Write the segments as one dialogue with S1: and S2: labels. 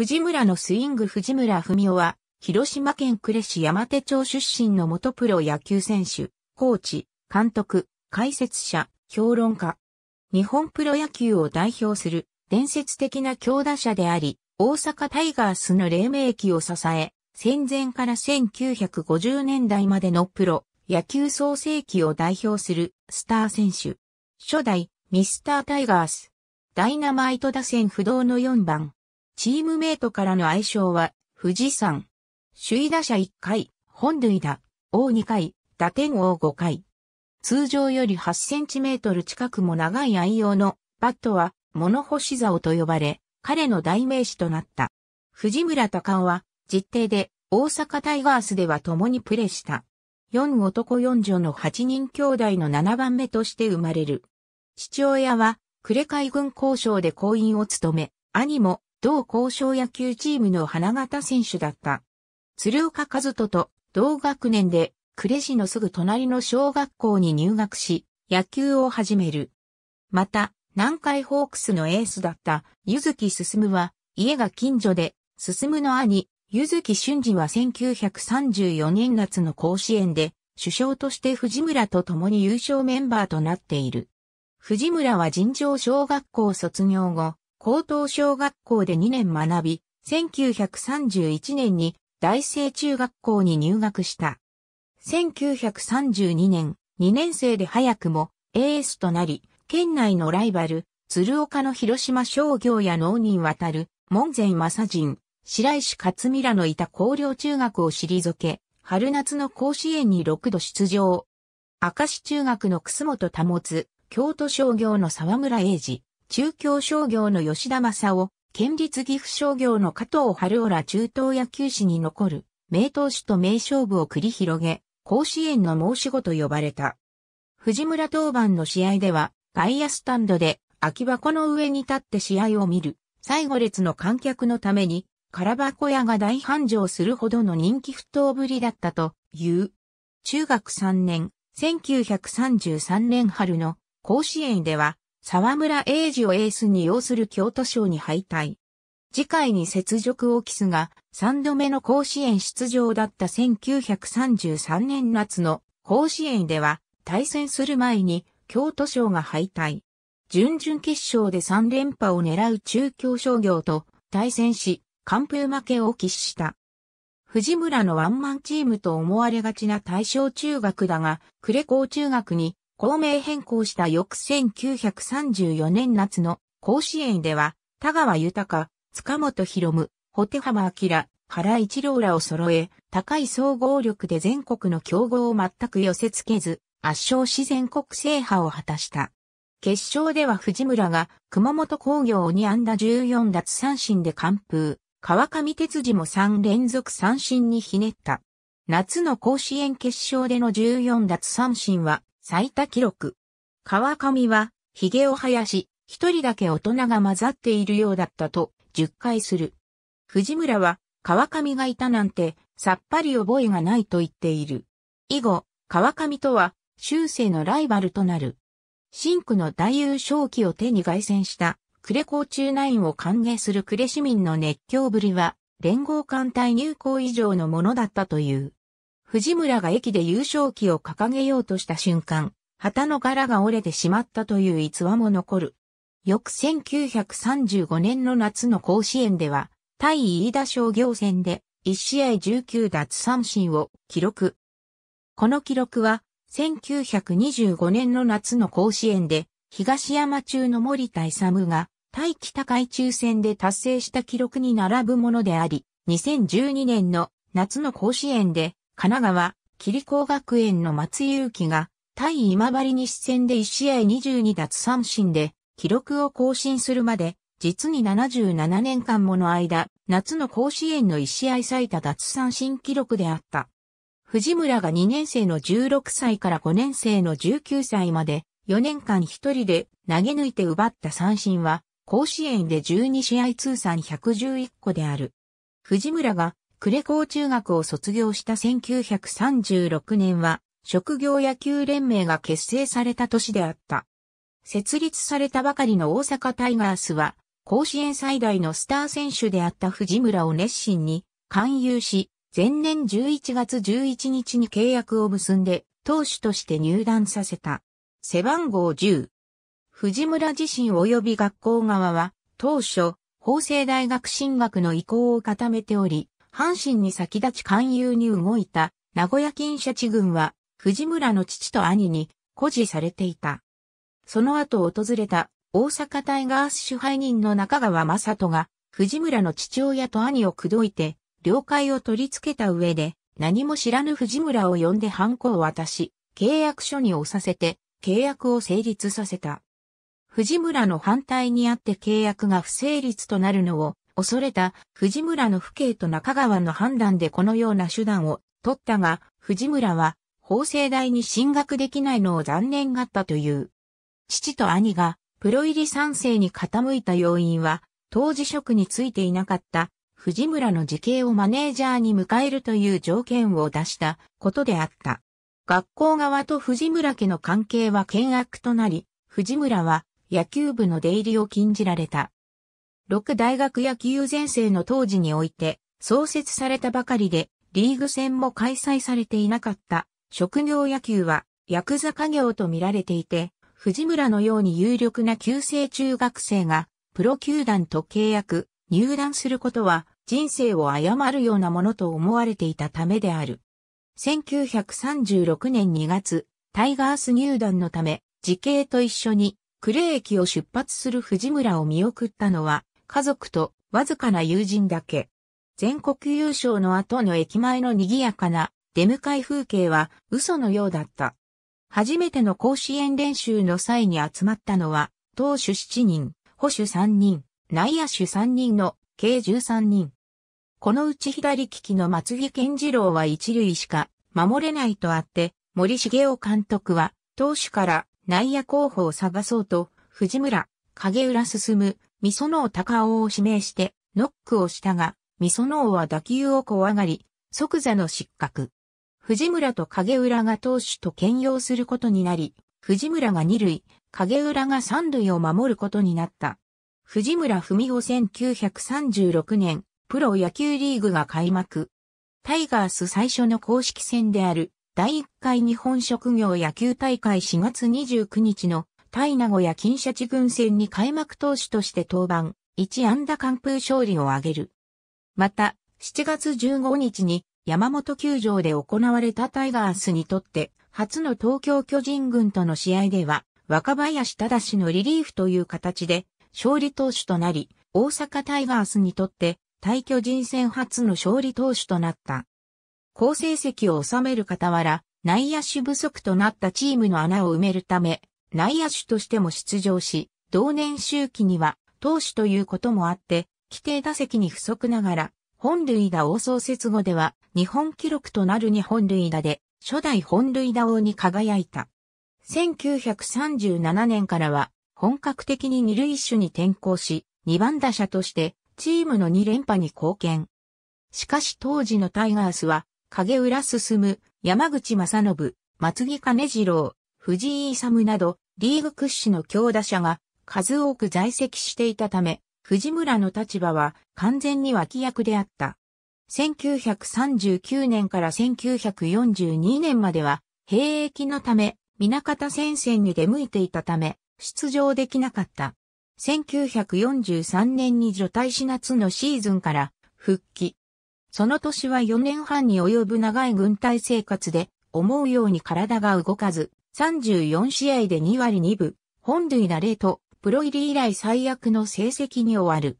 S1: 藤村のスイング藤村文夫は、広島県呉市山手町出身の元プロ野球選手、コーチ、監督、解説者、評論家。日本プロ野球を代表する伝説的な強打者であり、大阪タイガースの黎明期を支え、戦前から1950年代までのプロ野球創世期を代表するスター選手。初代ミスタータイガース。ダイナマイト打線不動の4番。チームメイトからの愛称は、富士山。首位打者1回、本塁打、王2回、打点王5回。通常より8センチメートル近くも長い愛用のバットは物干し竿と呼ばれ、彼の代名詞となった。藤村隆夫は実定で大阪タイガースでは共にプレーした。4男4女の8人兄弟の7番目として生まれる。父親は、呉海軍交渉で行員を務め、兄も同交渉野球チームの花形選手だった。鶴岡和人と同学年で呉市のすぐ隣の小学校に入学し、野球を始める。また、南海ホークスのエースだったゆずきすすむは、家が近所で、すすむの兄、ゆずき俊二は1934年夏の甲子園で、首相として藤村と共に優勝メンバーとなっている。藤村は尋常小学校卒業後、高等小学校で2年学び、1931年に大成中学校に入学した。1932年、2年生で早くもエースとなり、県内のライバル、鶴岡の広島商業や農人渡る、門前正人、白石勝美らのいた高陵中学を退け、春夏の甲子園に6度出場。明石中学の楠本保、京都商業の沢村英治。中京商業の吉田正夫、県立岐阜商業の加藤春浦ら中東野球史に残る、名投手と名勝負を繰り広げ、甲子園の申し子と呼ばれた。藤村当番の試合では、外野スタンドで空き箱の上に立って試合を見る、最後列の観客のために、空箱屋が大繁盛するほどの人気沸騰ぶりだったという。中学3年、1933年春の甲子園では、沢村栄治をエースに要する京都賞に敗退。次回に雪辱を期すが、三度目の甲子園出場だった1933年夏の甲子園では対戦する前に京都賞が敗退。準々決勝で3連覇を狙う中京商業と対戦し、完封負けを喫した。藤村のワンマンチームと思われがちな大正中学だが、呉ー中学に校名変更した翌1934年夏の甲子園では、田川豊、塚本博夢、ホテハマ明、原一郎らを揃え、高い総合力で全国の競合を全く寄せ付けず、圧勝し全国制覇を果たした。決勝では藤村が熊本工業2安打14奪三振で完封、川上哲司も3連続三振にひねった。夏の甲子園決勝での14奪三振は最多記録。川上は、髭を生やし、一人だけ大人が混ざっているようだったと、10回する。藤村は、川上がいたなんて、さっぱり覚えがないと言っている。以後、川上とは、修正のライバルとなる。新区の大優勝旗を手に凱旋した、呉高中ナインを歓迎する呉市民の熱狂ぶりは、連合艦隊入港以上のものだったという。藤村が駅で優勝旗を掲げようとした瞬間、旗の柄が折れてしまったという逸話も残る。翌1935年の夏の甲子園では、対飯田商業戦で1試合19奪三振を記録。この記録は、1925年の夏の甲子園で、東山中の森田勇が、対北海中戦で達成した記録に並ぶものであり、2012年の夏の甲子園で、神奈川、霧光学園の松井祐樹が、対今治西戦で1試合22奪三振で、記録を更新するまで、実に77年間もの間、夏の甲子園の1試合最多奪三振記録であった。藤村が2年生の16歳から5年生の19歳まで、4年間一人で投げ抜いて奪った三振は、甲子園で12試合通算111個である。藤村が呉高中学を卒業した1936年は、職業野球連盟が結成された年であった。設立されたばかりの大阪タイガースは、甲子園最大のスター選手であった藤村を熱心に勧誘し、前年11月11日に契約を結んで、投手として入団させた。背番号10。藤村自身及び学校側は、当初、法政大学進学の意向を固めており、阪神に先立ち勧誘に動いた名古屋金社地軍は藤村の父と兄に誇示されていた。その後訪れた大阪タイガース支配人の中川正人が藤村の父親と兄を口説いて了解を取り付けた上で何も知らぬ藤村を呼んで犯行を渡し契約書に押させて契約を成立させた。藤村の反対にあって契約が不成立となるのを恐れた藤村の父兄と中川の判断でこのような手段を取ったが、藤村は法政大に進学できないのを残念がったという。父と兄がプロ入り賛成に傾いた要因は、当事職についていなかった藤村の時系をマネージャーに迎えるという条件を出したことであった。学校側と藤村家の関係は険悪となり、藤村は野球部の出入りを禁じられた。6大学野球全盛の当時において創設されたばかりでリーグ戦も開催されていなかった職業野球はヤクザ家業と見られていて藤村のように有力な旧制中学生がプロ球団と契約、入団することは人生を誤るようなものと思われていたためである。1936年2月、タイガース入団のため、時計と一緒にクレー駅を出発する藤村を見送ったのは、家族とわずかな友人だけ。全国優勝の後の駅前の賑やかな出迎え風景は嘘のようだった。初めての甲子園練習の際に集まったのは、投手7人、保守3人、内野手3人の計13人。このうち左利きの松木健次郎は一塁しか守れないとあって、森重雄監督は、投手から内野候補を探そうと、藤村、影浦進、む、ミソノオ高尾を指名して、ノックをしたが、ミソノオは打球を怖がり、即座の失格。藤村と影浦が投手と兼用することになり、藤村が二塁、影浦が三塁を守ることになった。藤村文夫1936年、プロ野球リーグが開幕。タイガース最初の公式戦である、第1回日本職業野球大会4月29日の対名古屋金シャチ軍戦に開幕投手として登板、1安打完封勝利を挙げる。また、7月15日に山本球場で行われたタイガースにとって、初の東京巨人軍との試合では、若林忠のリリーフという形で、勝利投手となり、大阪タイガースにとって、対巨人戦初の勝利投手となった。好成績を収める傍ら、内野手不足となったチームの穴を埋めるため、内野手としても出場し、同年周期には投手ということもあって、規定打席に不足ながら、本塁打王創設後では日本記録となる日本塁打で初代本塁打王に輝いた。1937年からは本格的に二塁手に転向し、二番打者としてチームの二連覇に貢献。しかし当時のタイガースは、影浦進、山口正信、松木金次郎、藤井勇など、リーグ屈指の強打者が数多く在籍していたため、藤村の立場は完全に脇役であった。1939年から1942年までは、兵役のため、南方戦線に出向いていたため、出場できなかった。1943年に除隊し夏のシーズンから復帰。その年は4年半に及ぶ長い軍隊生活で思うように体が動かず、34試合で2割2分、本塁打0と、プロ入り以来最悪の成績に終わる。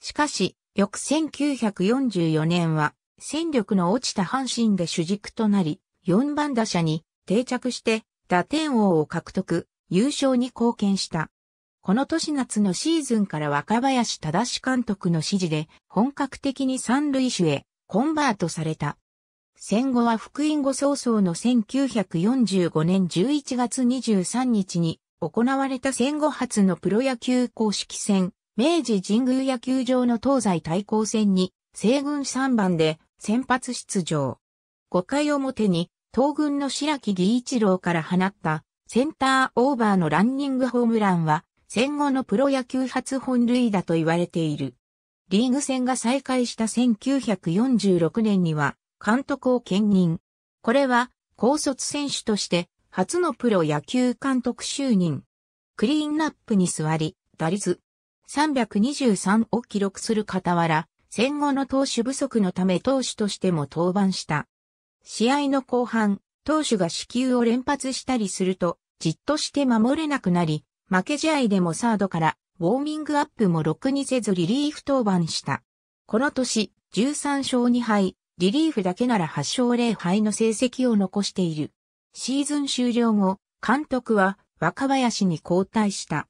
S1: しかし、翌1944年は、戦力の落ちた阪神で主軸となり、4番打者に定着して打点王を獲得、優勝に貢献した。この年夏のシーズンから若林正監督の指示で本格的に三塁手へコンバートされた。戦後は福音後早々の1945年11月23日に行われた戦後初のプロ野球公式戦、明治神宮野球場の東西対抗戦に西軍3番で先発出場。5回表に東軍の白木義一郎から放ったセンターオーバーのランニングホームランは戦後のプロ野球初本塁打と言われている。リーグ戦が再開した1946年には監督を兼任。これは、高卒選手として初のプロ野球監督就任。クリーンナップに座り、打率323を記録する傍ら、戦後の投手不足のため投手としても登板した。試合の後半、投手が死球を連発したりすると、じっとして守れなくなり、負け試合でもサードからウォーミングアップもろくにせずリリーフ登板した。この年、13勝2敗、リリーフだけなら8勝0敗の成績を残している。シーズン終了後、監督は若林に交代した。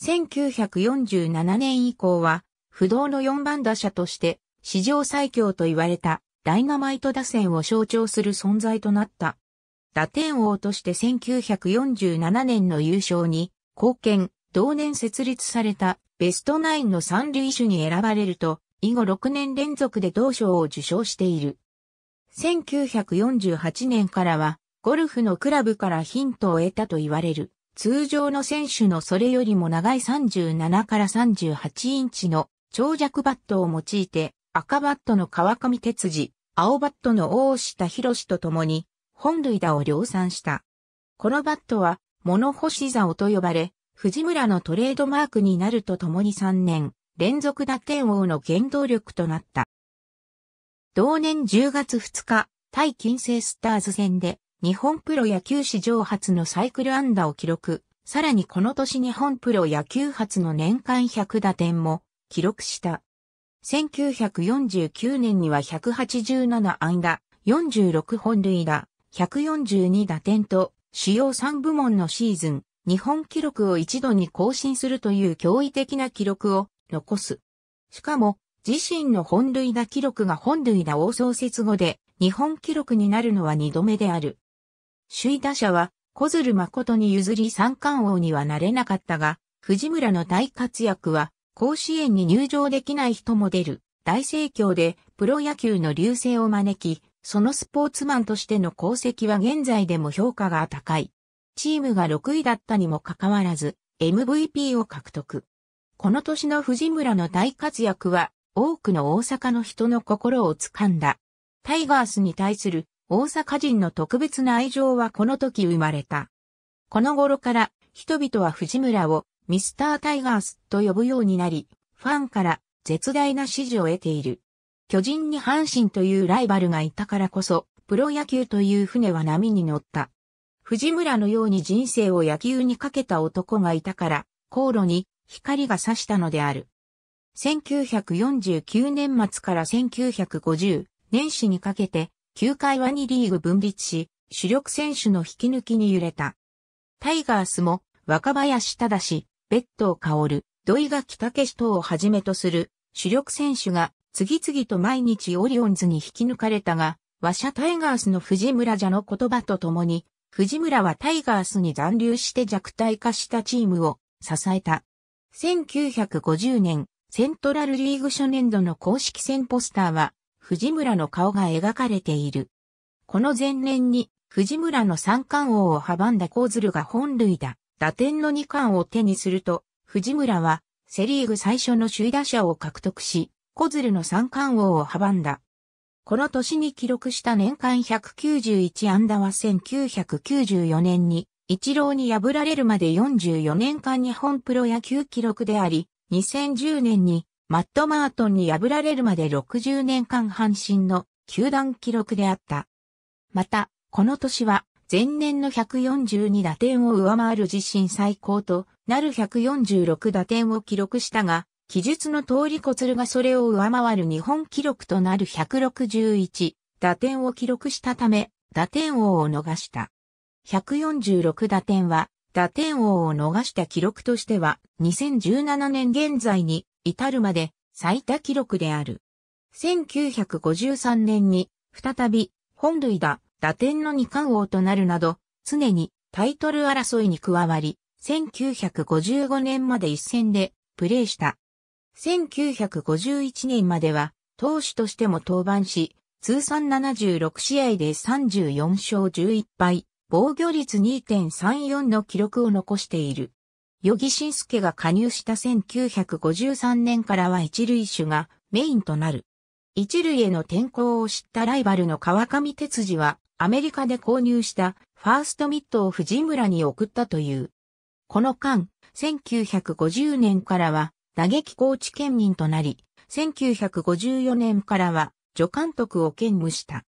S1: 1947年以降は、不動の4番打者として、史上最強と言われたダイナマイト打線を象徴する存在となった。打点王として1947年の優勝に貢献、同年設立されたベストナインの三塁手に選ばれると、以後6年連続で同賞を受賞している。1948年からは、ゴルフのクラブからヒントを得たと言われる、通常の選手のそれよりも長い37から38インチの長尺バットを用いて、赤バットの川上哲司、青バットの大下博士と共に、本塁打を量産した。このバットは、物干し竿と呼ばれ、藤村のトレードマークになるとともに3年、連続打点王の原動力となった。同年10月2日、対近世スターズ戦で日本プロ野球史上初のサイクル安打を記録。さらにこの年日本プロ野球初の年間100打点も記録した。1949年には187安打、46本塁打、142打点と主要3部門のシーズン、日本記録を一度に更新するという驚異的な記録を残す。しかも、自身の本塁打記録が本塁打を創設後で、日本記録になるのは2度目である。首位打者は、小鶴誠に譲り三冠王にはなれなかったが、藤村の大活躍は、甲子園に入場できない人も出る、大盛況で、プロ野球の流星を招き、そのスポーツマンとしての功績は現在でも評価が高い。チームが6位だったにもかかわらず、MVP を獲得。この年の藤村の大活躍は、多くの大阪の人の心をつかんだ。タイガースに対する大阪人の特別な愛情はこの時生まれた。この頃から人々は藤村をミスタータイガースと呼ぶようになり、ファンから絶大な支持を得ている。巨人に阪神というライバルがいたからこそ、プロ野球という船は波に乗った。藤村のように人生を野球にかけた男がいたから、航路に光が差したのである。1949年末から1950年始にかけて、球界は2リーグ分立し、主力選手の引き抜きに揺れた。タイガースも若林正、ドを薫、土井垣武史等をはじめとする主力選手が次々と毎日オリオンズに引き抜かれたが、和社タイガースの藤村じゃの言葉とともに、藤村はタイガースに残留して弱体化したチームを支えた。1950年、セントラルリーグ初年度の公式戦ポスターは、藤村の顔が描かれている。この前年に、藤村の三冠王を阻んだ小鶴が本塁打、打点の二冠を手にすると、藤村は、セリーグ最初の首位打者を獲得し、小鶴の三冠王を阻んだ。この年に記録した年間191安打は1994年に一郎に破られるまで44年間日本プロ野球記録であり、2010年にマット・マートンに破られるまで60年間阪神の球団記録であった。また、この年は前年の142打点を上回る自身最高となる146打点を記録したが、記述の通り小鶴がそれを上回る日本記録となる161打点を記録したため、打点王を逃した。146打点は、打点王を逃した記録としては、2017年現在に至るまで最多記録である。1953年に、再び、本塁打、打点の二冠王となるなど、常にタイトル争いに加わり、1955年まで一戦でプレーした。1951年までは、投手としても登板し、通算76試合で34勝11敗、防御率2.34の記録を残している。与儀ス介が加入した1953年からは一塁手がメインとなる。一塁への転向を知ったライバルの川上哲司はアメリカで購入したファーストミットを藤村に送ったという。この間、1950年からは打撃コーチ兼任となり、1954年からは助監督を兼務した。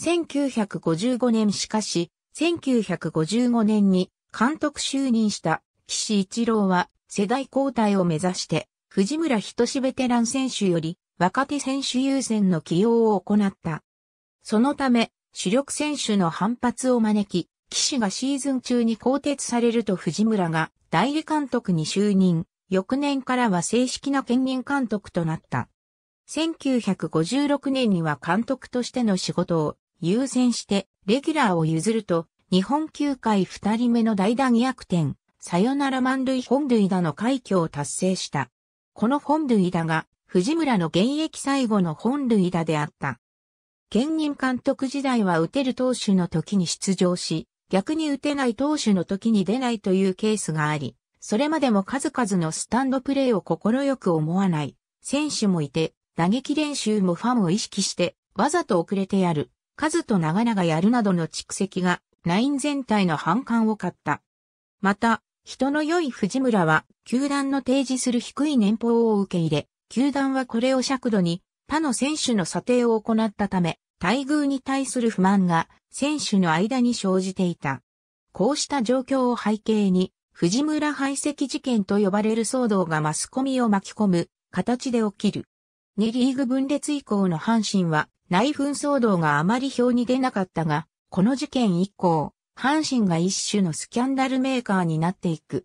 S1: 1955年しかし、1955年に監督就任した岸一郎は世代交代を目指して藤村志ベテラン選手より若手選手優先の起用を行った。そのため主力選手の反発を招き、岸がシーズン中に更迭されると藤村が代理監督に就任、翌年からは正式な兼任監督となった。1956年には監督としての仕事を優先してレギュラーを譲ると、日本球界二人目の代打逆転、サヨナラ満塁本塁打の快挙を達成した。この本塁打が、藤村の現役最後の本塁打であった。兼任監督時代は打てる投手の時に出場し、逆に打てない投手の時に出ないというケースがあり、それまでも数々のスタンドプレーを心よく思わない選手もいて、打撃練習もファンを意識して、わざと遅れてやる数と長々やるなどの蓄積がナイン全体の反感を買った。また、人の良い藤村は、球団の提示する低い年俸を受け入れ、球団はこれを尺度に、他の選手の査定を行ったため、待遇に対する不満が選手の間に生じていた。こうした状況を背景に、藤村排斥事件と呼ばれる騒動がマスコミを巻き込む形で起きる。2リーグ分裂以降の阪神は内紛騒動があまり表に出なかったが、この事件以降、阪神が一種のスキャンダルメーカーになっていく。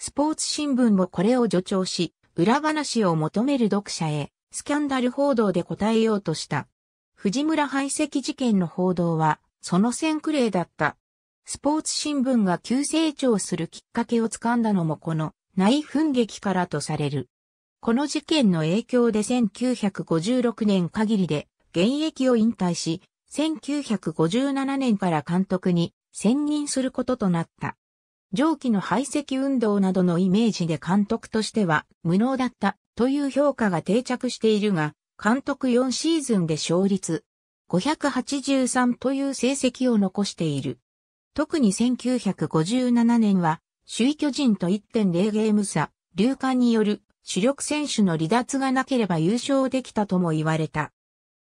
S1: スポーツ新聞もこれを助長し、裏話を求める読者へ、スキャンダル報道で答えようとした。藤村排斥事件の報道は、その先駆例だった。スポーツ新聞が急成長するきっかけをつかんだのもこの内紛劇からとされる。この事件の影響で1956年限りで現役を引退し、1957年から監督に専任することとなった。上記の排斥運動などのイメージで監督としては無能だったという評価が定着しているが、監督4シーズンで勝率583という成績を残している。特に1957年は、首位巨人と1.0ゲーム差、流感による主力選手の離脱がなければ優勝できたとも言われた。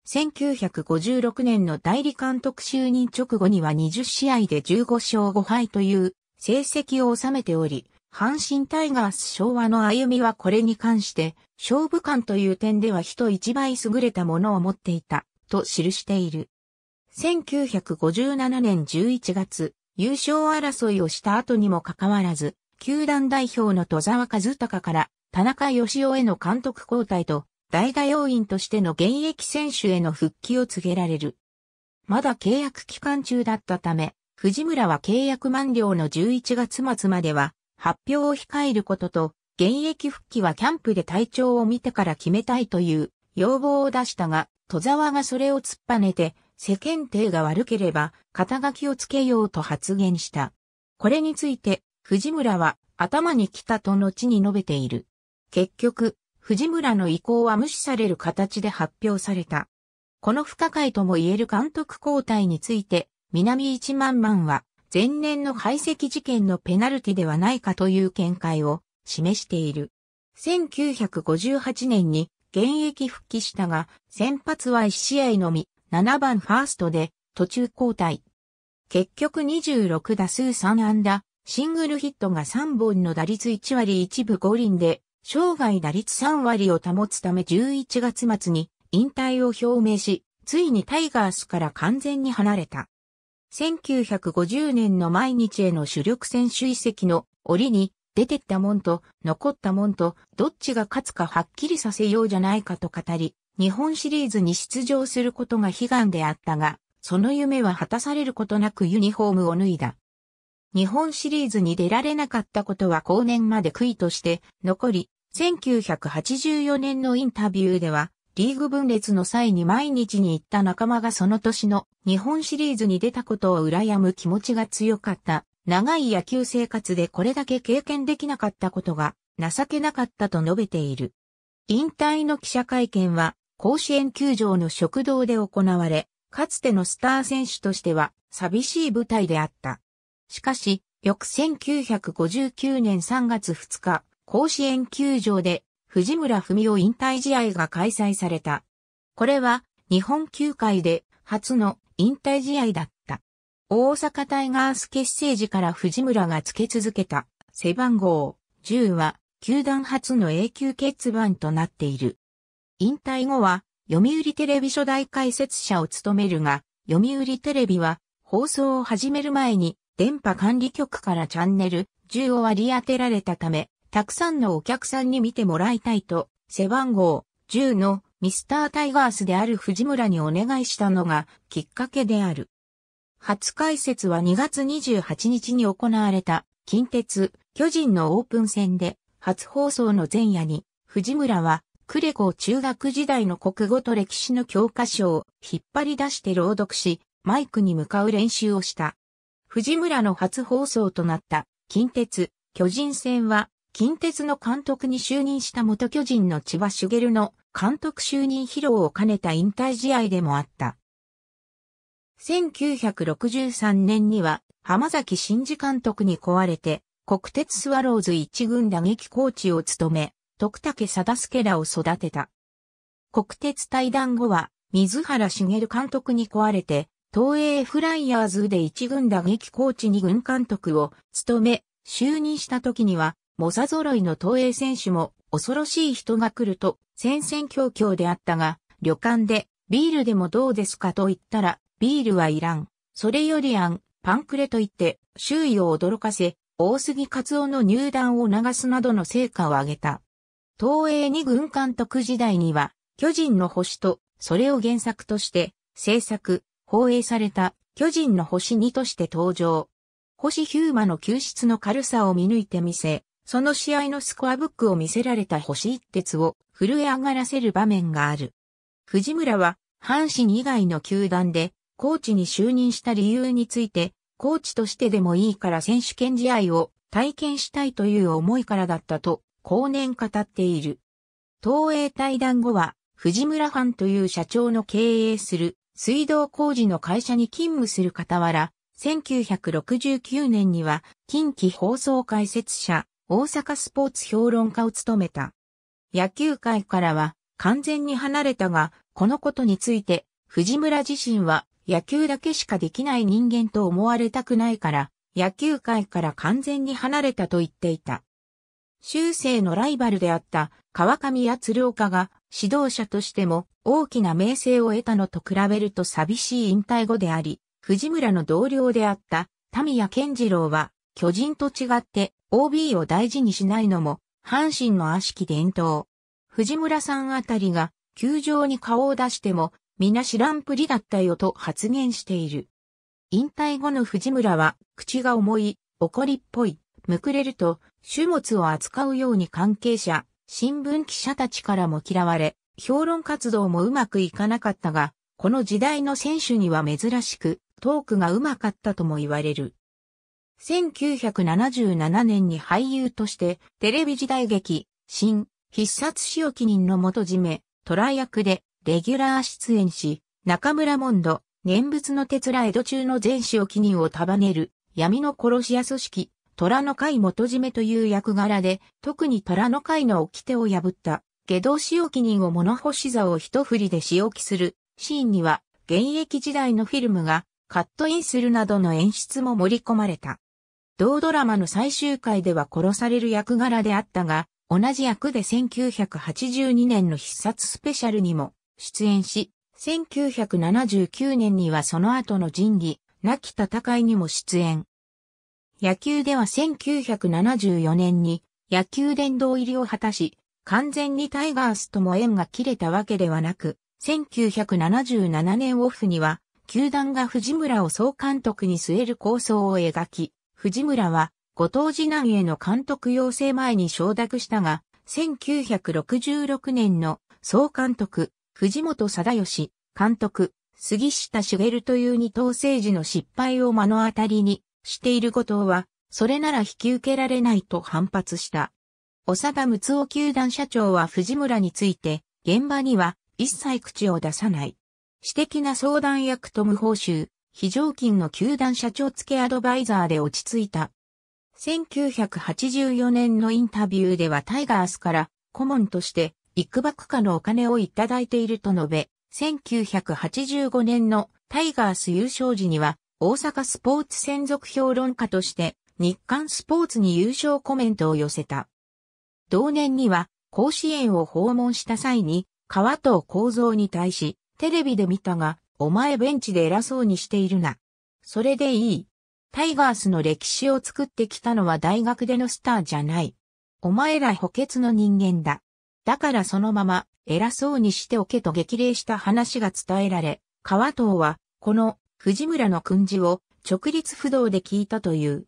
S1: 1956年の代理監督就任直後には20試合で15勝5敗という成績を収めており、阪神タイガース昭和の歩みはこれに関して、勝負感という点では人一倍優れたものを持っていた、と記している。1957年11月、優勝争いをした後にもかかわらず、球団代表の戸沢和孝から田中義雄への監督交代と、代打要員としての現役選手への復帰を告げられる。まだ契約期間中だったため、藤村は契約満了の11月末までは発表を控えることと、現役復帰はキャンプで体調を見てから決めたいという要望を出したが、戸沢がそれを突っぱねて、世間体が悪ければ肩書きをつけようと発言した。これについて、藤村は頭に来たと後に述べている。結局、藤村の意向は無視される形で発表された。この不可解とも言える監督交代について、南一万万は、前年の排斥事件のペナルティではないかという見解を示している。1958年に現役復帰したが、先発は1試合のみ、7番ファーストで途中交代。結局26打数3安打、シングルヒットが3本の打率1割1分5輪で、生涯打率3割を保つため11月末に引退を表明し、ついにタイガースから完全に離れた。1950年の毎日への主力選手遺跡の折に出てったもんと残ったもんとどっちが勝つかはっきりさせようじゃないかと語り、日本シリーズに出場することが悲願であったが、その夢は果たされることなくユニフォームを脱いだ。日本シリーズに出られなかったことは後年まで悔いとして残り、1984年のインタビューでは、リーグ分裂の際に毎日に行った仲間がその年の日本シリーズに出たことを羨む気持ちが強かった。長い野球生活でこれだけ経験できなかったことが情けなかったと述べている。引退の記者会見は甲子園球場の食堂で行われ、かつてのスター選手としては寂しい舞台であった。しかし、翌1959年3月2日、甲子園球場で藤村文夫引退試合が開催された。これは日本球界で初の引退試合だった。大阪タイガース結成時から藤村が付け続けた背番号10は球団初の永久欠番となっている。引退後は読売テレビ初代解説者を務めるが、読売テレビは放送を始める前に電波管理局からチャンネル10を割り当てられたため、たくさんのお客さんに見てもらいたいと、背番号10のミスタータイガースである藤村にお願いしたのがきっかけである。初解説は2月28日に行われた近鉄巨人のオープン戦で初放送の前夜に藤村はクレコ中学時代の国語と歴史の教科書を引っ張り出して朗読しマイクに向かう練習をした。藤村の初放送となった近鉄、巨人戦は、近鉄の監督に就任した元巨人の千葉茂の監督就任披露を兼ねた引退試合でもあった。1963年には、浜崎真嗣監督に壊れて、国鉄スワローズ一軍打撃コーチを務め、徳武貞助らを育てた。国鉄退団後は、水原茂監督に壊れて、東映フライヤーズで一軍打撃コーチに軍監督を務め、就任した時には、猛者揃いの東映選手も恐ろしい人が来ると戦々恐々であったが、旅館でビールでもどうですかと言ったら、ビールはいらん。それよりあん、パンクレと言って周囲を驚かせ、大杉勝オの入団を流すなどの成果を上げた。東映二軍監督時代には、巨人の星と、それを原作として、制作、放映された巨人の星2として登場。星ヒューマの救出の軽さを見抜いてみせ、その試合のスコアブックを見せられた星一徹を震え上がらせる場面がある。藤村は、阪神以外の球団で、コーチに就任した理由について、コーチとしてでもいいから選手権試合を体験したいという思いからだったと、後年語っている。東映対談後は、藤村ファンという社長の経営する水道工事の会社に勤務する傍ら、1969年には近畿放送解説者、大阪スポーツ評論家を務めた。野球界からは完全に離れたが、このことについて、藤村自身は野球だけしかできない人間と思われたくないから、野球界から完全に離れたと言っていた。修正のライバルであった川上や鶴岡が指導者としても大きな名声を得たのと比べると寂しい引退後であり、藤村の同僚であった民谷健次郎は巨人と違って OB を大事にしないのも阪神の悪しき伝統。藤村さんあたりが球場に顔を出しても皆知らんぷりだったよと発言している。引退後の藤村は口が重い、怒りっぽい、むくれると、種物を扱うように関係者、新聞記者たちからも嫌われ、評論活動もうまくいかなかったが、この時代の選手には珍しく、トークがうまかったとも言われる。1977年に俳優として、テレビ時代劇、新、必殺仕置人の元締め、トラ役で、レギュラー出演し、中村モンド、念仏の鉄ら江戸中の全仕置人を束ねる、闇の殺し屋組織、虎の会元締めという役柄で、特に虎の会の掟を破った、下道塩記人を物干し座を一振りで仕置きするシーンには、現役時代のフィルムがカットインするなどの演出も盛り込まれた。同ドラマの最終回では殺される役柄であったが、同じ役で1982年の必殺スペシャルにも出演し、1979年にはその後の仁義、亡き戦いにも出演。野球では1974年に野球殿堂入りを果たし、完全にタイガースとも縁が切れたわけではなく、1977年オフには、球団が藤村を総監督に据える構想を描き、藤村は、後藤次男への監督要請前に承諾したが、1966年の総監督、藤本貞義、監督、杉下茂という二等政治の失敗を目の当たりに、している後藤は、それなら引き受けられないと反発した。長田睦夫球団社長は藤村について、現場には一切口を出さない。私的な相談役と無報酬、非常勤の球団社長付けアドバイザーで落ち着いた。1984年のインタビューではタイガースから顧問として幾ばくかのお金をいただいていると述べ、1985年のタイガース優勝時には大阪スポーツ専属評論家として日刊スポーツに優勝コメントを寄せた。同年には甲子園を訪問した際に川藤幸三に対しテレビで見たがお前ベンチで偉そうにしているな。それでいい。タイガースの歴史を作ってきたのは大学でのスターじゃない。お前ら補欠の人間だ。だからそのまま偉そうにしておけと激励した話が伝えられ、川藤はこの藤村の訓示を直立不動で聞いたという。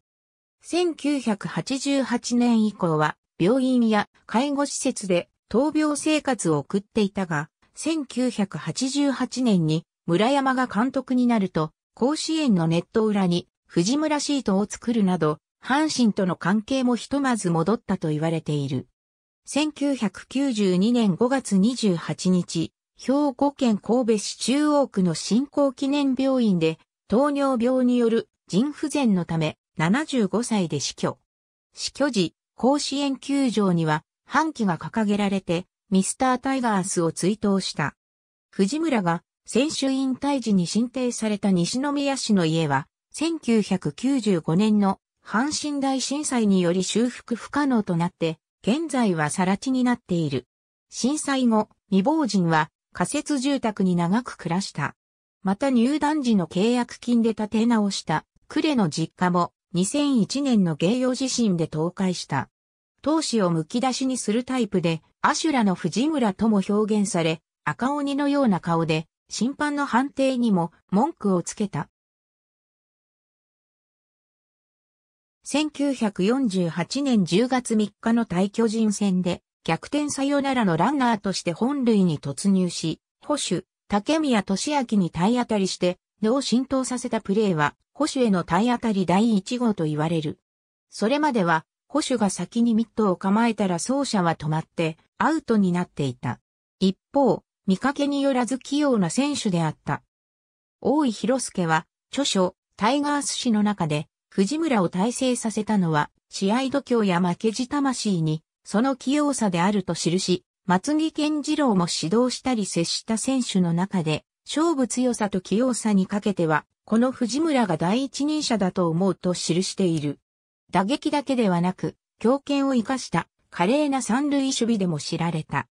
S1: 1988年以降は病院や介護施設で闘病生活を送っていたが、1988年に村山が監督になると、甲子園のネット裏に藤村シートを作るなど、阪神との関係もひとまず戻ったと言われている。1992年5月28日、兵庫県神戸市中央区の新興記念病院で、糖尿病による腎不全のため、75歳で死去。死去時、甲子園球場には、半旗が掲げられて、ミスタータイガースを追悼した。藤村が、選手引退時に申呈された西宮市の家は、1995年の阪神大震災により修復不可能となって、現在は更地になっている。震災後、未亡人は仮設住宅に長く暮らした。また入団時の契約金で建て直した呉の実家も2001年の芸用地震で倒壊した。闘志をむき出しにするタイプで、アシュラの藤村とも表現され、赤鬼のような顔で、審判の判定にも文句をつけた。1948年10月3日の大巨人戦で、逆転サヨナラのランナーとして本塁に突入し、保守、竹宮俊明に体当たりして、根を浸透させたプレーは、保守への体当たり第一号と言われる。それまでは、保守が先にミットを構えたら走者は止まって、アウトになっていた。一方、見かけによらず器用な選手であった。大井広介は、著書、タイガース誌の中で、藤村を大成させたのは、試合度胸や負けじ魂に、その器用さであると記し、松木健次郎も指導したり接した選手の中で、勝負強さと器用さにかけては、この藤村が第一人者だと思うと記している。打撃だけではなく、強肩を生かした華麗な三塁守備でも知られた。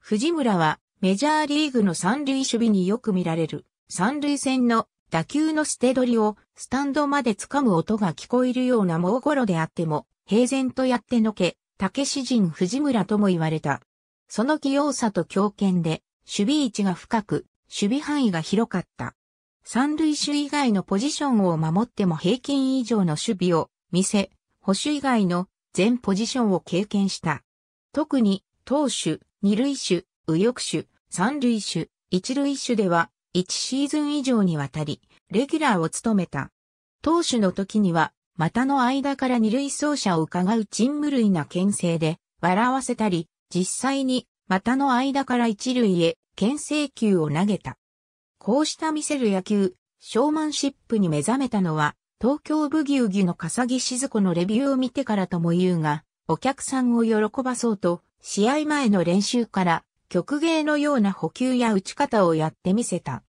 S1: 藤村はメジャーリーグの三塁守備によく見られる三塁線の打球の捨て取りをスタンドまで掴む音が聞こえるような猛ゴロであっても平然とやってのけ武士人藤村とも言われた。その器用さと強権で、守備位置が深く、守備範囲が広かった。三塁手以外のポジションを守っても平均以上の守備を見せ、保守以外の全ポジションを経験した。特に、投手、二塁手、右翼手、三塁手、一塁手では、1シーズン以上にわたり、レギュラーを務めた。投手の時には、股の間から二塁走者を伺うチン無類な牽制で、笑わせたり、実際に股の間から一塁へ牽制球を投げた。こうした見せる野球、ショーマンシップに目覚めたのは、東京ブギウギの笠木静子のレビューを見てからとも言うが、お客さんを喜ばそうと、試合前の練習から、曲芸のような補給や打ち方をやってみせた。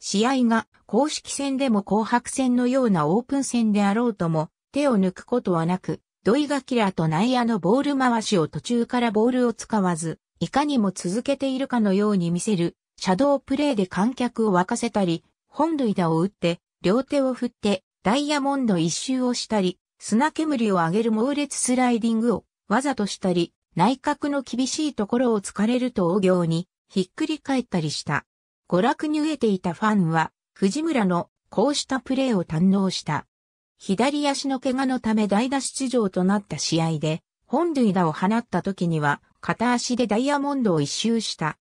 S1: 試合が公式戦でも紅白戦のようなオープン戦であろうとも、手を抜くことはなく、土井がキラーと内野のボール回しを途中からボールを使わず、いかにも続けているかのように見せる、シャドープレイで観客を沸かせたり、本塁打を打って、両手を振って、ダイヤモンド一周をしたり、砂煙を上げる猛烈スライディングをわざとしたり、内角の厳しいところを突かれると大行にひっくり返ったりした。娯楽に飢えていたファンは、藤村のこうしたプレーを堪能した。左足の怪我のため代打出場となった試合で、本塁打を放った時には、片足でダイヤモンドを一周した。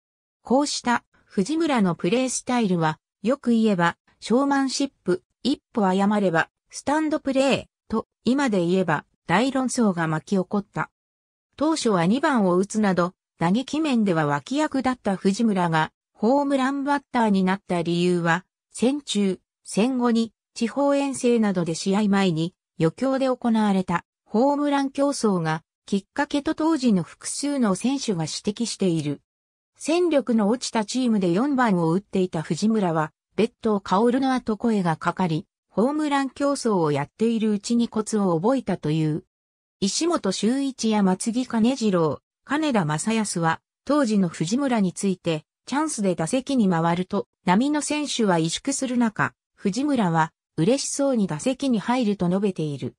S1: こうした藤村のプレースタイルは、よく言えば、ショーマンシップ、一歩誤れば、スタンドプレー、と、今で言えば、大論争が巻き起こった。当初は2番を打つなど、打撃面では脇役だった藤村が、ホームランバッターになった理由は、戦中、戦後に地方遠征などで試合前に余興で行われたホームラン競争がきっかけと当時の複数の選手が指摘している。戦力の落ちたチームで4番を打っていた藤村は、別途薫の後声がかかり、ホームラン競争をやっているうちにコツを覚えたという。石本修一や松木金次郎、金田正康は、当時の藤村について、チャンスで打席に回ると、波の選手は萎縮する中、藤村は嬉しそうに打席に入ると述べている。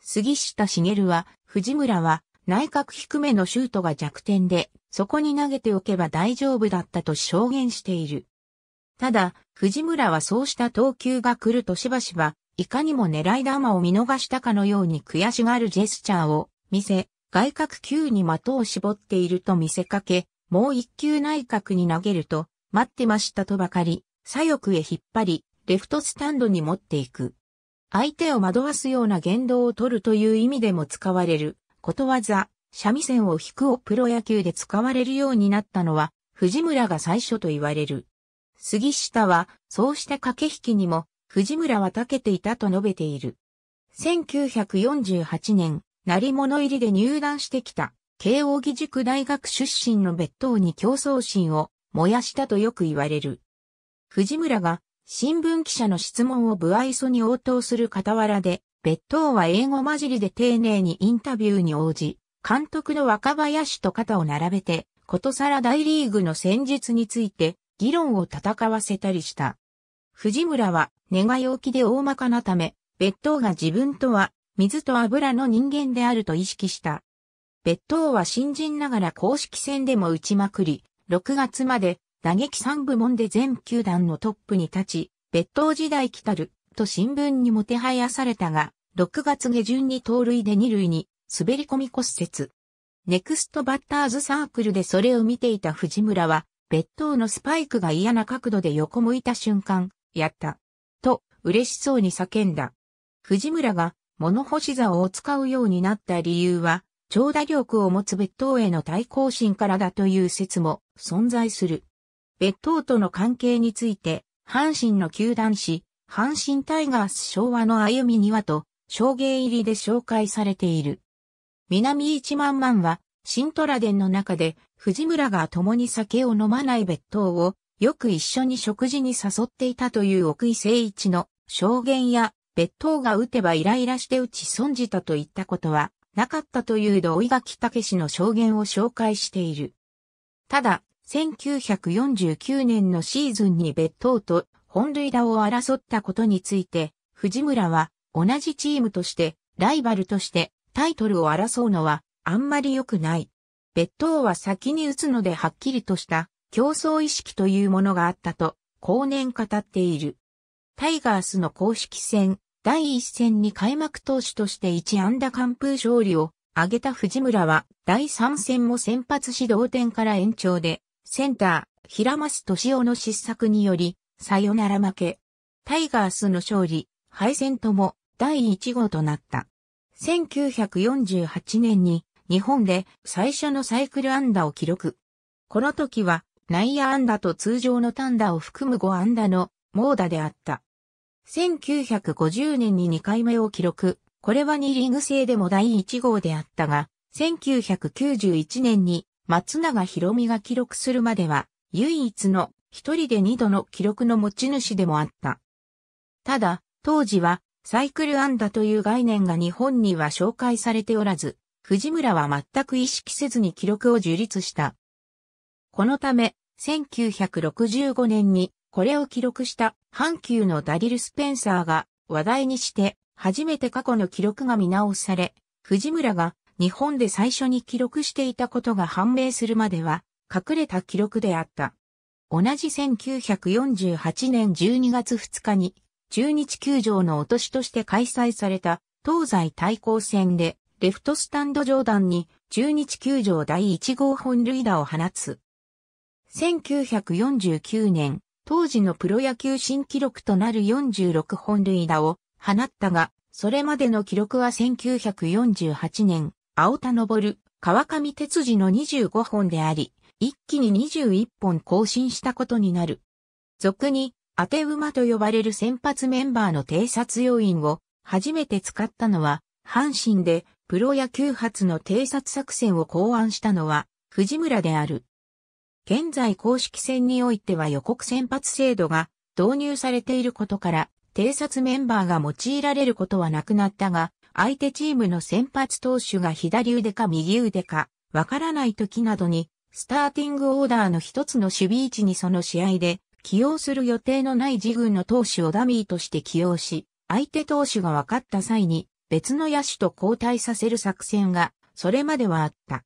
S1: 杉下茂は、藤村は内角低めのシュートが弱点で、そこに投げておけば大丈夫だったと証言している。ただ、藤村はそうした投球が来るとしばしば、いかにも狙い球を見逃したかのように悔しがるジェスチャーを見せ、外角球に的を絞っていると見せかけ、もう一球内角に投げると、待ってましたとばかり、左翼へ引っ張り、レフトスタンドに持っていく。相手を惑わすような言動を取るという意味でも使われる、ことわざ、三味線を引くをプロ野球で使われるようになったのは、藤村が最初と言われる。杉下は、そうした駆け引きにも、藤村は長けていたと述べている。1948年、成り物入りで入団してきた慶應義塾大学出身の別当に競争心を燃やしたとよく言われる。藤村が新聞記者の質問を不愛想に応答する傍らで、別当は英語混じりで丁寧にインタビューに応じ、監督の若林と肩を並べて、ことさら大リーグの戦術について議論を戦わせたりした。藤村は願い置きで大まかなため、別当が自分とは水と油の人間であると意識した。別当は新人ながら公式戦でも打ちまくり、6月まで打撃3部門で全球団のトップに立ち、別当時代来たると新聞にもてはやされたが、6月下旬に盗塁で2塁に滑り込み骨折。ネクストバッターズサークルでそれを見ていた藤村は、別当のスパイクが嫌な角度で横向いた瞬間、やった。と、嬉しそうに叫んだ。藤村が物干し竿を使うようになった理由は、長打力を持つ別当への対抗心からだという説も存在する。別当との関係について、阪神の球団誌、阪神タイガース昭和の歩みにはと、証言入りで紹介されている。南一万万は、新虎殿の中で、藤村が共に酒を飲まない別当を、よく一緒に食事に誘っていたという奥井誠一の証言や、別当が打てばイライラして打ち損じたといったことは、なかったという同意垣武の証言を紹介している。ただ、1949年のシーズンに別当と本塁打を争ったことについて、藤村は同じチームとしてライバルとしてタイトルを争うのはあんまり良くない。別当は先に打つのではっきりとした競争意識というものがあったと後年語っている。タイガースの公式戦第一戦に開幕投手として1安打完封勝利を挙げた藤村は、第3戦も先発し同点から延長で、センター、平松敏夫の失策により、さよなら負け。タイガースの勝利、敗戦とも第1号となった。1948年に日本で最初のサイクル安打を記録。この時は内野安打と通常の単打を含む5安打の猛打であった。1950年に2回目を記録。これは二リーグ制でも第1号であったが、1991年に松永博美が記録するまでは、唯一の一人で二度の記録の持ち主でもあった。ただ、当時はサイクルアンダという概念が日本には紹介されておらず、藤村は全く意識せずに記録を樹立した。このため、1965年にこれを記録した阪急のダリル・スペンサーが話題にして、初めて過去の記録が見直され、藤村が日本で最初に記録していたことが判明するまでは、隠れた記録であった。同じ1948年12月2日に、中日球場の落としとして開催された東西対抗戦で、レフトスタンド上段に中日球場第1号本塁打を放つ。1949年、当時のプロ野球新記録となる46本塁打を放ったが、それまでの記録は1948年、青田昇、川上哲次の25本であり、一気に21本更新したことになる。俗に、当て馬と呼ばれる先発メンバーの偵察要員を初めて使ったのは、阪神でプロ野球初の偵察作戦を考案したのは藤村である。現在公式戦においては予告先発制度が導入されていることから、偵察メンバーが用いられることはなくなったが、相手チームの先発投手が左腕か右腕か、わからない時などに、スターティングオーダーの一つの守備位置にその試合で、起用する予定のない自軍の投手をダミーとして起用し、相手投手が分かった際に、別の野手と交代させる作戦が、それまではあった。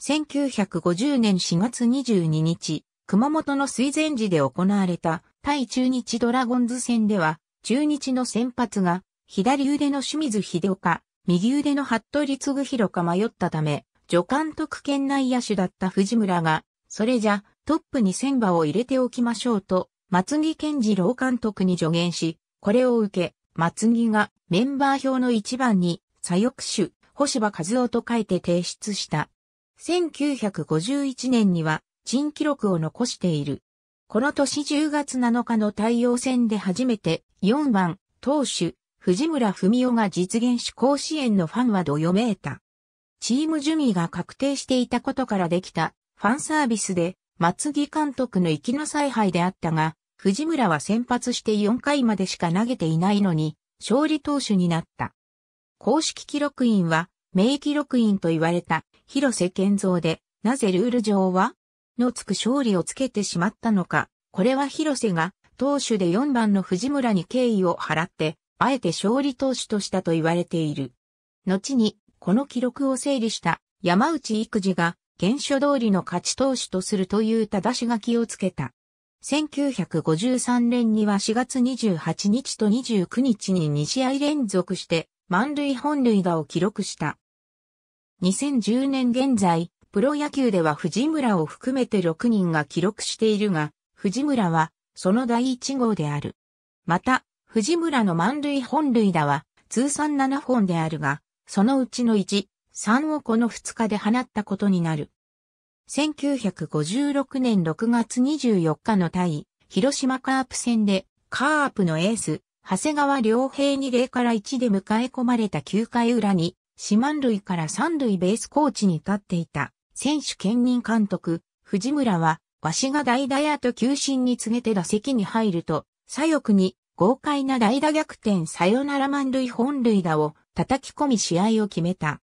S1: 1950年4月22日、熊本の水前寺で行われた対中日ドラゴンズ戦では、中日の先発が、左腕の清水秀岡、右腕の服部嗣弘か迷ったため、助監督兼内野手だった藤村が、それじゃ、トップに千馬を入れておきましょうと、松木健次郎監督に助言し、これを受け、松木がメンバー表の一番に、左翼手、星葉和夫と書いて提出した。1951年には、珍記録を残している。この年10月7日の太陽戦で初めて4番投手藤村文夫が実現し甲子園のファンはどよめいた。チーム順位が確定していたことからできたファンサービスで松木監督の粋な采配であったが、藤村は先発して4回までしか投げていないのに勝利投手になった。公式記録員は名記録員と言われた広瀬健三で、なぜルール上はのつく勝利をつけてしまったのか。これは広瀬が投手で4番の藤村に敬意を払って、あえて勝利投手としたと言われている。後に、この記録を整理した山内育児が原書通りの勝ち投手とするという正し書きをつけた。1953年には4月28日と29日に2試合連続して満塁本塁打を記録した。2010年現在、プロ野球では藤村を含めて6人が記録しているが、藤村はその第1号である。また、藤村の満塁本塁打は通算7本であるが、そのうちの1、3をこの2日で放ったことになる。1956年6月24日の対、広島カープ戦で、カープのエース、長谷川良平に0から1で迎え込まれた9回裏に、四万塁から三塁ベースコーチに立っていた、選手兼任監督、藤村は、わしが代打やと球審に告げて打席に入ると、左翼に豪快な代打逆転サヨナラ満塁本塁打を叩き込み試合を決めた。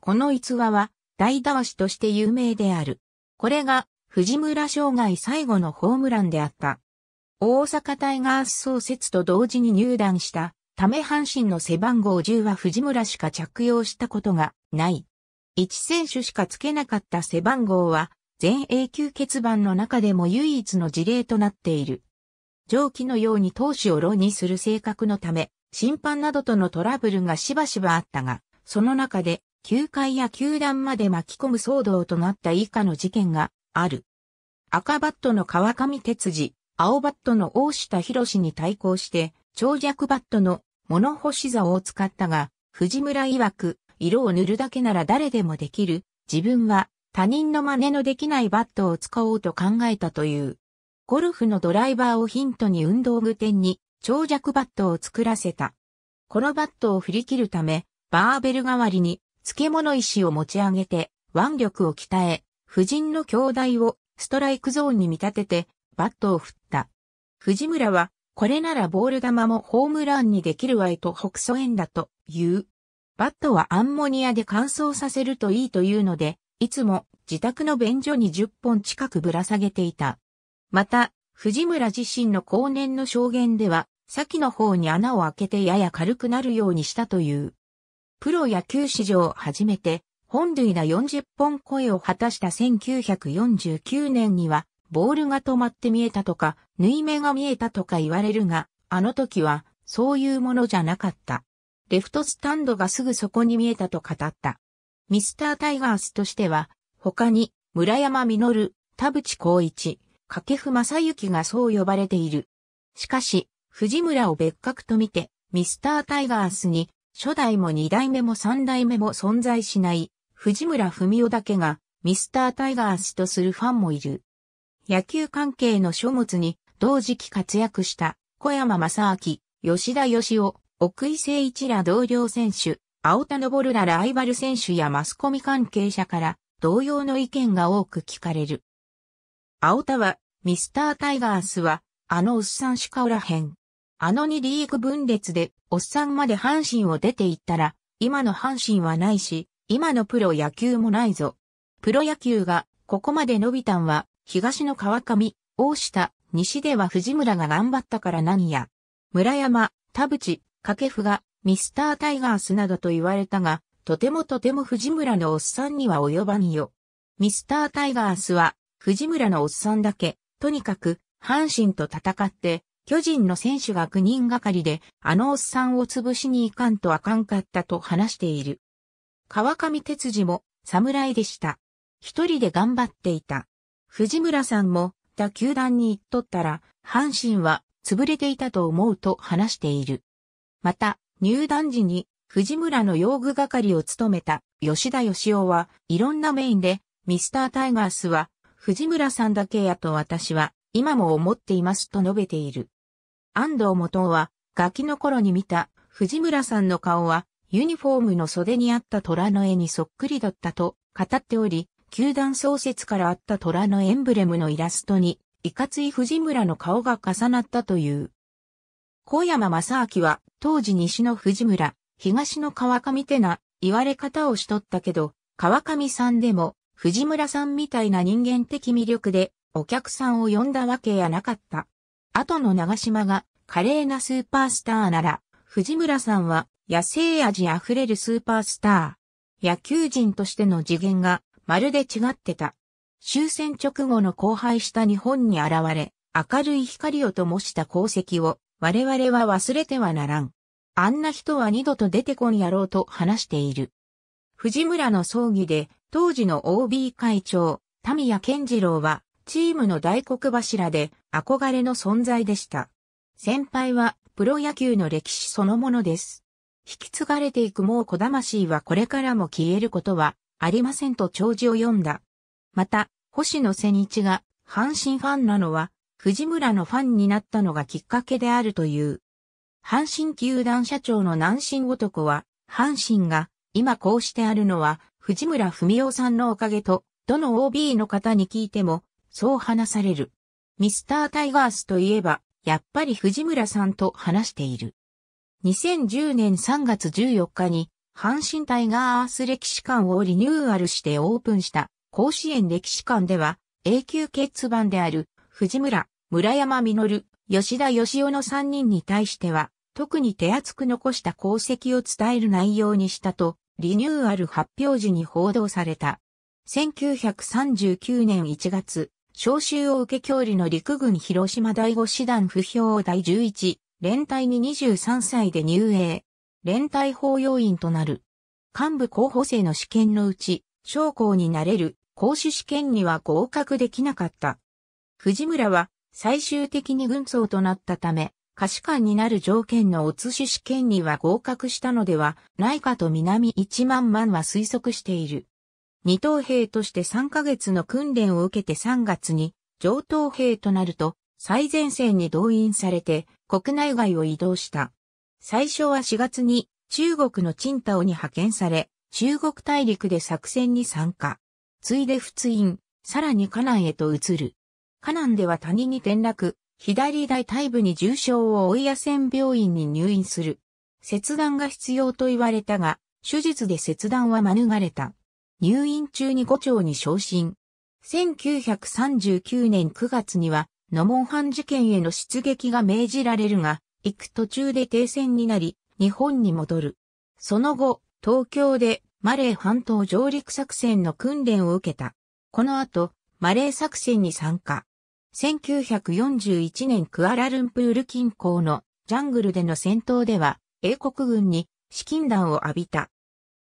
S1: この逸話は、代打足として有名である。これが、藤村生涯最後のホームランであった。大阪タイガース創設と同時に入団したため阪神の背番号10は藤村しか着用したことがない。1選手しかつけなかった背番号は全永久欠番の中でも唯一の事例となっている。上記のように投手を論にする性格のため、審判などとのトラブルがしばしばあったが、その中で、球界や球団まで巻き込む騒動となった以下の事件がある。赤バットの川上哲司、青バットの大下博に対抗して、長尺バットの物干し竿を使ったが、藤村曰く、色を塗るだけなら誰でもできる。自分は他人の真似のできないバットを使おうと考えたという。ゴルフのドライバーをヒントに運動具店に長尺バットを作らせた。このバットを振り切るため、バーベル代わりに漬物石を持ち上げて腕力を鍛え、夫人の兄弟をストライクゾーンに見立ててバットを振った。藤村は、これならボール球もホームランにできるわいと北蘇園だと言う。バットはアンモニアで乾燥させるといいというので、いつも自宅の便所に10本近くぶら下げていた。また、藤村自身の後年の証言では、先の方に穴を開けてやや軽くなるようにしたという。プロ野球史上初めて、本塁打40本超えを果たした1949年には、ボールが止まって見えたとか、縫い目が見えたとか言われるが、あの時は、そういうものじゃなかった。レフトスタンドがすぐそこに見えたと語った。ミスタータイガースとしては、他に、村山実、田淵光一、掛布正幸がそう呼ばれている。しかし、藤村を別格と見て、ミスタータイガースに、初代も二代目も三代目も存在しない、藤村文夫だけが、ミスタータイガースとするファンもいる。野球関係の書物に同時期活躍した小山正明、吉田義雄、奥井誠一ら同僚選手、青田昇らライバル選手やマスコミ関係者から同様の意見が多く聞かれる。青田は、ミスタータイガースは、あのおっさんしかおらへん。あの2リーグ分裂で、おっさんまで阪神を出て行ったら、今の阪神はないし、今のプロ野球もないぞ。プロ野球が、ここまで伸びたんは、東の川上、大下、西では藤村が頑張ったから何や。村山、田淵、掛布が、ミスタータイガースなどと言われたが、とてもとても藤村のおっさんには及ばんよ。ミスタータイガースは、藤村のおっさんだけ、とにかく、阪神と戦って、巨人の選手が9人がかりで、あのおっさんを潰しに行かんとあかんかったと話している。川上哲司も、侍でした。一人で頑張っていた。藤村さんも、他球団に行っとったら、阪神は潰れていたと思うと話している。また、入団時に藤村の用具係を務めた吉田義夫はいろんなメインで、ミスタータイガースは藤村さんだけやと私は今も思っていますと述べている。安藤元はガキの頃に見た藤村さんの顔はユニフォームの袖にあった虎の絵にそっくりだったと語っており、球団創設からあった虎のエンブレムのイラストに、いかつい藤村の顔が重なったという。小山正明は、当時西の藤村、東の川上てな、言われ方をしとったけど、川上さんでも、藤村さんみたいな人間的魅力で、お客さんを呼んだわけやなかった。後の長島が、華麗なスーパースターなら、藤村さんは、野生味あふれるスーパースター。野球人としての次元がまるで違ってた。終戦直後の荒廃した日本に現れ、明るい光を灯した功績を、我々は忘れてはならん。あんな人は二度と出てこんやろうと話している。藤村の葬儀で、当時の OB 会長、田宮健次郎は、チームの大黒柱で、憧れの存在でした。先輩は、プロ野球の歴史そのものです。引き継がれていく猛小魂はこれからも消えることはありませんと弔辞を読んだ。また、星野千日が阪神ファンなのは、藤村のファンになったのがきっかけであるという。阪神球団社長の南進男は、阪神が今こうしてあるのは藤村文夫さんのおかげと、どの OB の方に聞いても、そう話される。ミスタータイガースといえば、やっぱり藤村さんと話している。2010年3月14日に阪神タイガース歴史館をリニューアルしてオープンした甲子園歴史館では永久欠番である藤村、村山実、吉田義雄の3人に対しては特に手厚く残した功績を伝える内容にしたとリニューアル発表時に報道された。1939年1月、召集を受け教理の陸軍広島第5師団不評第11連隊に23歳で入営。連帯法要員となる。幹部候補生の試験のうち、将校になれる講師試験には合格できなかった。藤村は最終的に軍曹となったため、可視官になる条件のおつし試験には合格したのではないかと南一万万は推測している。二等兵として3ヶ月の訓練を受けて3月に上等兵となると最前線に動員されて国内外を移動した。最初は4月に中国のチンに派遣され、中国大陸で作戦に参加。ついで仏印、さらに河南へと移る。河南では谷に転落、左大体部に重傷を追い野戦病院に入院する。切断が必要と言われたが、手術で切断は免れた。入院中に五丁に昇進。1939年9月には、ノモンハン事件への出撃が命じられるが、行く途中で停戦になり、日本に戻る。その後、東京でマレー半島上陸作戦の訓練を受けた。この後、マレー作戦に参加。1941年クアラルンプール近郊のジャングルでの戦闘では、英国軍に資金弾を浴びた。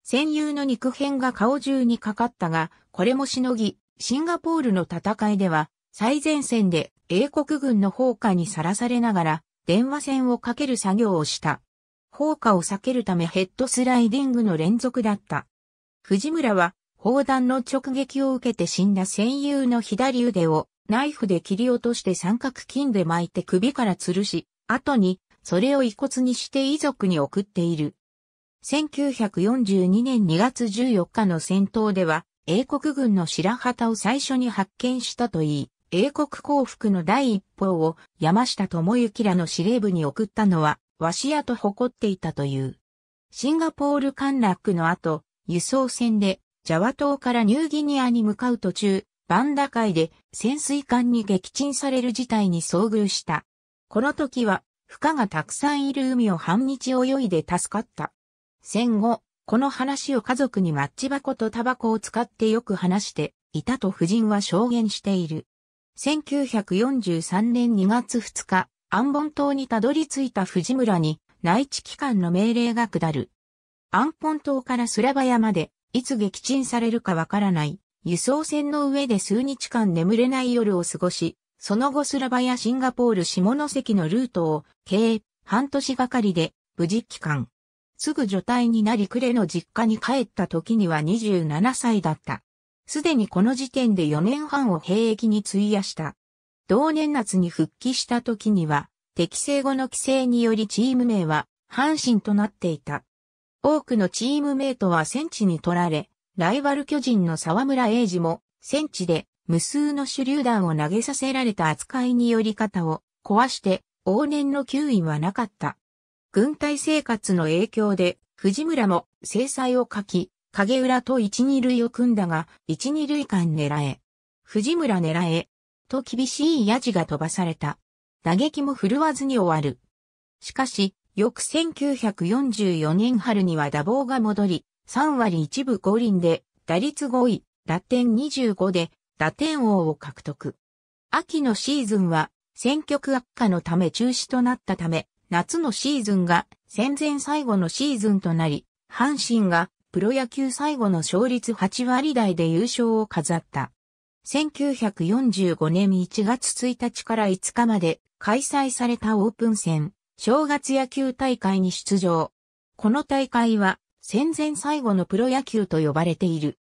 S1: 戦友の肉片が顔中にかかったが、これもしのぎ、シンガポールの戦いでは、最前線で英国軍の放火にさらされながら、電話線をかける作業をした。放火を避けるためヘッドスライディングの連続だった。藤村は砲弾の直撃を受けて死んだ戦友の左腕をナイフで切り落として三角巾で巻いて首から吊るし、後にそれを遺骨にして遺族に送っている。1942年2月14日の戦闘では英国軍の白旗を最初に発見したといい、英国降伏の第一報を山下智之らの司令部に送ったのは、鷲屋と誇っていたという。シンガポール陥落の後、輸送船でジャワ島からニューギニアに向かう途中、バンダ海で潜水艦に撃沈される事態に遭遇した。この時は、負荷がたくさんいる海を半日泳いで助かった。戦後、この話を家族にマッチ箱とタバコを使ってよく話していたと夫人は証言している。1943年2月2日、アンボン島にたどり着いた藤村に内地機関の命令が下る。アンン島からスラバヤまで、いつ撃沈されるかわからない、輸送船の上で数日間眠れない夜を過ごし、その後スラバヤシンガポール下関のルートを、計半年がかりで、無事帰還。すぐ除隊になり暮れの実家に帰った時には27歳だった。すでにこの時点で4年半を兵役に費やした。同年夏に復帰した時には、適正後の規制によりチーム名は、阪神となっていた。多くのチームメイトは戦地に取られ、ライバル巨人の沢村英二も、戦地で無数の手榴弾を投げさせられた扱いにより方を壊して、往年の球威はなかった。軍隊生活の影響で、藤村も制裁を書き、影浦と一二塁を組んだが、一二塁間狙え。藤村狙え。と厳しいヤジが飛ばされた。打撃も振るわずに終わる。しかし、翌1944年春には打棒が戻り、3割一部五輪で、打率5位、打点25で、打点王を獲得。秋のシーズンは、選挙区悪化のため中止となったため、夏のシーズンが戦前最後のシーズンとなり、阪神がプロ野球最後の勝率8割台で優勝を飾った。1945年1月1日から5日まで開催されたオープン戦、正月野球大会に出場。この大会は戦前最後のプロ野球と呼ばれている。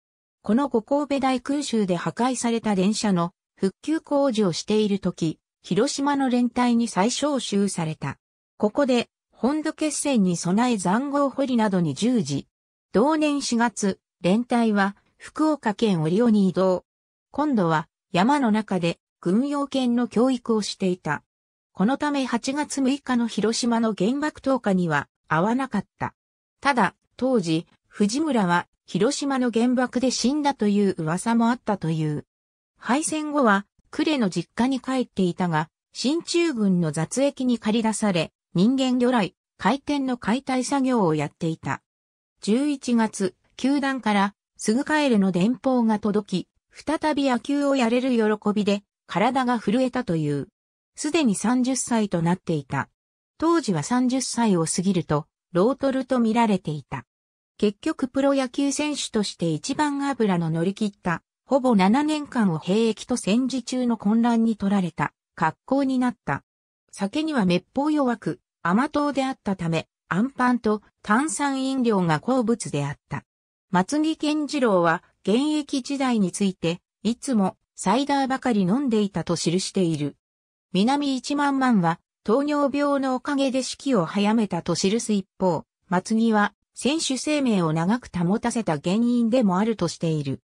S1: この五神戸大空襲で破壊された電車の復旧工事をしている時、広島の連隊に再招集された。ここで、本土決戦に備え残壕掘りなどに従事、同年4月、連隊は福岡県リ尾に移動。今度は山の中で軍用犬の教育をしていた。このため8月6日の広島の原爆投下には合わなかった。ただ、当時、藤村は広島の原爆で死んだという噂もあったという。敗戦後は、呉の実家に帰っていたが、新中軍の雑役に借り出され、人間魚雷、回転の解体作業をやっていた。11月、球団からすぐ帰れの電報が届き、再び野球をやれる喜びで体が震えたという。すでに30歳となっていた。当時は30歳を過ぎると、ロートルと見られていた。結局プロ野球選手として一番油の乗り切った、ほぼ7年間を兵役と戦時中の混乱に取られた、格好になった。酒には滅法弱く、甘党であったため、アンパンと炭酸飲料が好物であった。松木健次郎は現役時代について、いつもサイダーばかり飲んでいたと記している。南一万万は糖尿病のおかげで死期を早めたと記す一方、松木は選手生命を長く保たせた原因でもあるとしている。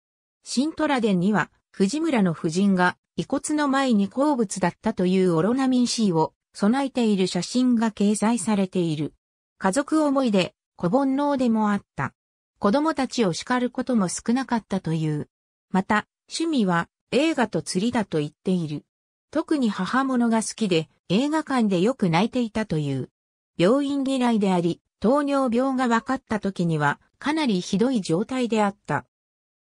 S1: 新トラデンには、藤村の夫人が遺骨の前に好物だったというオロナミン C を備えている写真が掲載されている。家族思いで、子煩悩でもあった。子供たちを叱ることも少なかったという。また、趣味は映画と釣りだと言っている。特に母物が好きで映画館でよく泣いていたという。病院嫌いであり、糖尿病が分かった時にはかなりひどい状態であった。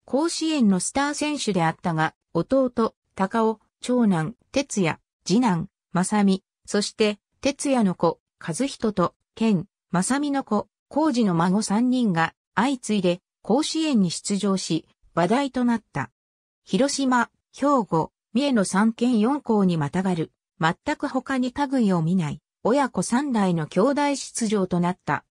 S1: 甲子園のスター選手であったが、弟、高尾、長男、哲也、次男、正美、そして、哲也の子、和人と、健、正美の子、工事の孫3人が相次いで甲子園に出場し、話題となった。広島、兵庫、三重の三県四校にまたがる、全く他に類を見ない、親子3代の兄弟出場となった。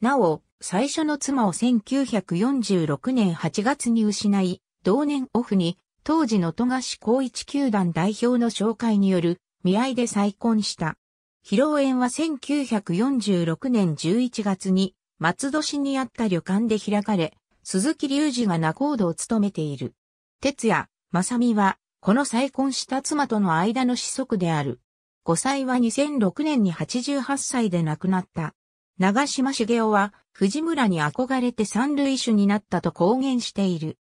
S1: なお、最初の妻を1946年8月に失い、同年オフに、当時の富樫高一球団代表の紹介による、見合いで再婚した。披露宴は1946年11月に松戸市にあった旅館で開かれ、鈴木隆二が仲人を務めている。哲也、正美は、この再婚した妻との間の子息である。5歳は2006年に88歳で亡くなった。長島茂雄は、藤村に憧れて三類種になったと公言している。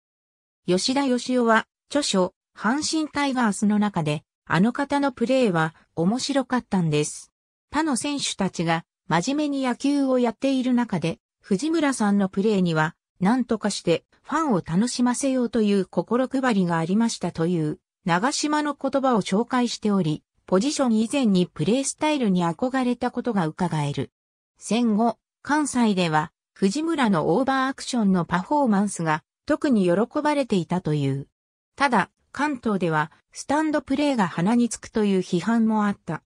S1: 吉田義雄は、著書、阪神タイガースの中で、あの方のプレーは面白かったんです。他の選手たちが真面目に野球をやっている中で、藤村さんのプレーには何とかしてファンを楽しませようという心配りがありましたという長島の言葉を紹介しており、ポジション以前にプレースタイルに憧れたことが伺える。戦後、関西では藤村のオーバーアクションのパフォーマンスが特に喜ばれていたという。ただ、関東ではスタンドプレーが鼻につくという批判もあった。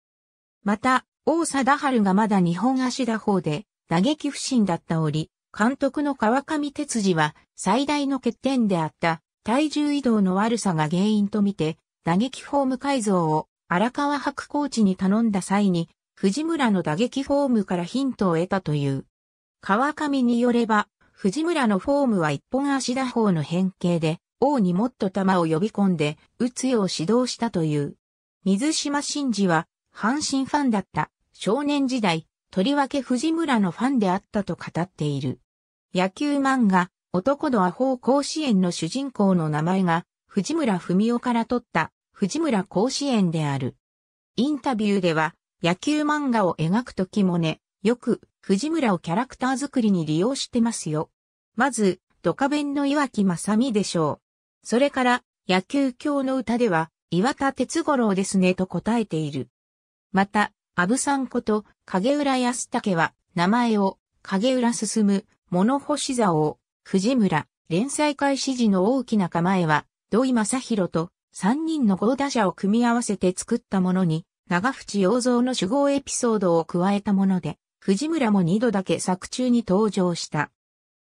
S1: また、大貞治がまだ日本足打法で打撃不振だった折、監督の川上哲司は最大の欠点であった体重移動の悪さが原因とみて打撃フォーム改造を荒川白コーチに頼んだ際に藤村の打撃フォームからヒントを得たという。川上によれば藤村のフォームは一本足打法の変形で王にもっと玉を呼び込んで、打つよう指導したという。水島真嗣は、阪神ファンだった少年時代、とりわけ藤村のファンであったと語っている。野球漫画、男のアホ甲子園の主人公の名前が、藤村文夫から取った藤村甲子園である。インタビューでは、野球漫画を描くときもね、よく藤村をキャラクター作りに利用してますよ。まず、ドカベンの岩木正美でしょう。それから、野球教の歌では、岩田哲五郎ですねと答えている。また、阿部さんこと影浦康武は、名前を、影浦進、物干座王、藤村、連載開始時の大きな構えは、土井正宏と三人の豪打者を組み合わせて作ったものに、長淵洋蔵の主語エピソードを加えたもので、藤村も二度だけ作中に登場した。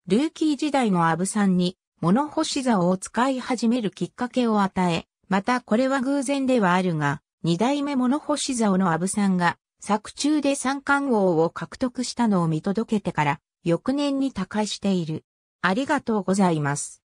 S1: ルーキー時代の阿部さんに物干し竿を使い始めるきっかけを与え、またこれは偶然ではあるが、二代目物干し竿の阿部さんが、作中で三冠王を獲得したのを見届けてから、翌年に他界している。ありがとうございます。